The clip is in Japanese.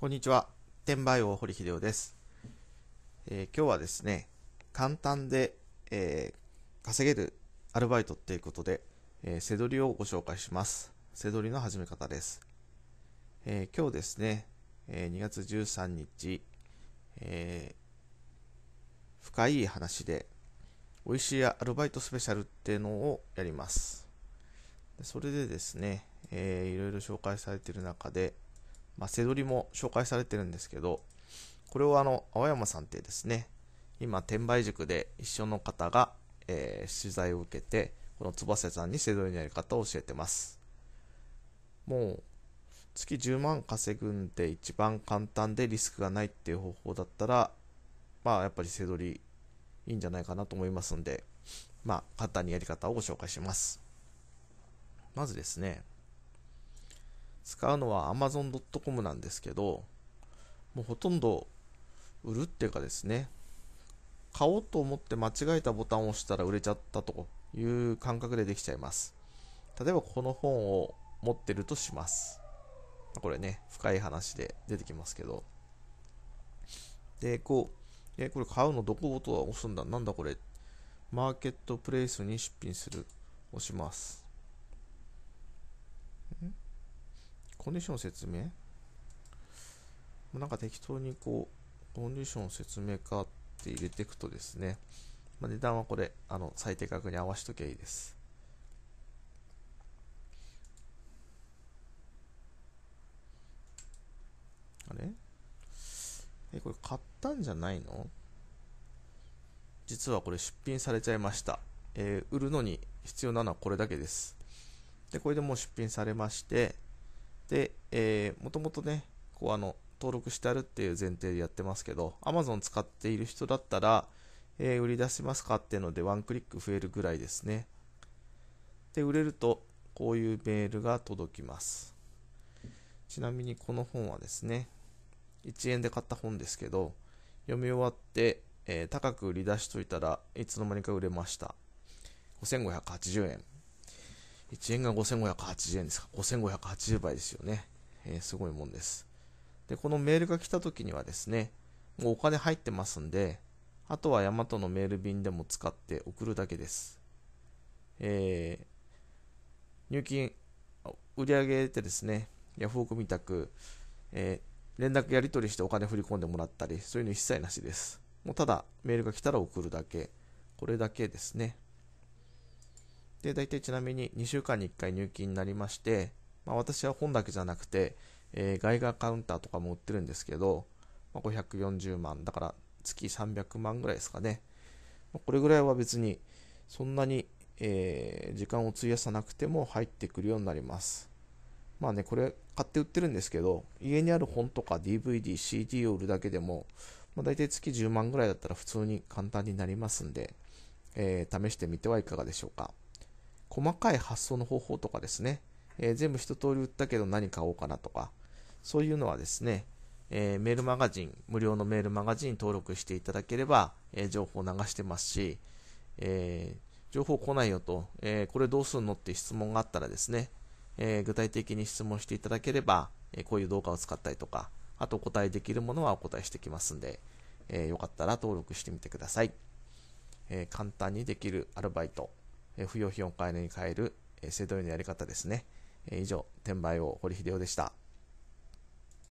こんにちは。転売王堀秀夫です、えー、今日はですね、簡単で、えー、稼げるアルバイトっていうことで、えー、背取りをご紹介します。背取りの始め方です。え今日ですね、え2月13日、え深い話で、美味しいアルバイトスペシャルっていうのをやります。それでですね、えー、いろいろ紹介されている中で、まあ、背取りも紹介されてるんですけど、これをあの、青山さんってですね、今、転売塾で一緒の方が、えー、取材を受けて、この翼さんに背取りのやり方を教えてます。もう、月10万稼ぐんで一番簡単でリスクがないっていう方法だったら、まあ、やっぱり背取りいいんじゃないかなと思いますんで、まあ、簡単にやり方をご紹介します。まずですね、使うのは Amazon.com なんですけど、もうほとんど売るっていうかですね、買おうと思って間違えたボタンを押したら売れちゃったという感覚でできちゃいます。例えばこの本を持ってるとします。これね、深い話で出てきますけど。で、こう、え、これ買うのどこボタン押すんだなんだこれマーケットプレイスに出品する。押します。んコンディション説明なんか適当にこう、コンディション説明かって入れていくとですね、まあ、値段はこれ、あの、最低額に合わしときゃいいです。あれえ、これ買ったんじゃないの実はこれ出品されちゃいました。えー、売るのに必要なのはこれだけです。で、これでもう出品されまして、で、えー、もともとね、こうあの、登録してあるっていう前提でやってますけど、Amazon 使っている人だったら、えー、売り出しますかっていうので、ワンクリック増えるぐらいですね。で、売れると、こういうメールが届きます。ちなみにこの本はですね、1円で買った本ですけど、読み終わって、えー、高く売り出しといたらいつの間にか売れました。5580円。1円が5580円ですか。5580倍ですよね。えー、すごいもんです。で、このメールが来た時にはですね、もうお金入ってますんで、あとはヤマトのメール便でも使って送るだけです。えー、入金、売り上げでですね、ヤフオクみたく、えー、連絡やり取りしてお金振り込んでもらったり、そういうの一切なしです。もうただ、メールが来たら送るだけ。これだけですね。で、大体ちなみに2週間に1回入金になりまして、まあ、私は本だけじゃなくて、えー、外貨カウンターとかも売ってるんですけど、まあ、540万、だから月300万ぐらいですかね。まあ、これぐらいは別に、そんなに、えー、時間を費やさなくても入ってくるようになります。まあね、これ買って売ってるんですけど、家にある本とか DVD、CD を売るだけでも、まあ、大体月10万ぐらいだったら普通に簡単になりますんで、えー、試してみてはいかがでしょうか。細かい発想の方法とかですね、えー、全部一通り売ったけど何買おうかなとか、そういうのはですね、えー、メールマガジン、無料のメールマガジンに登録していただければ、えー、情報を流してますし、えー、情報来ないよと、えこれどうするのって質問があったらですね、え具体的に質問していただければ、えこういう動画を使ったりとか、あとお答えできるものはお答えしてきますんで、えよかったら登録してみてください。え簡単にできるアルバイト。不要用を買えるに変えるえ制度へのやり方ですね。え以上、転売王堀秀夫でした。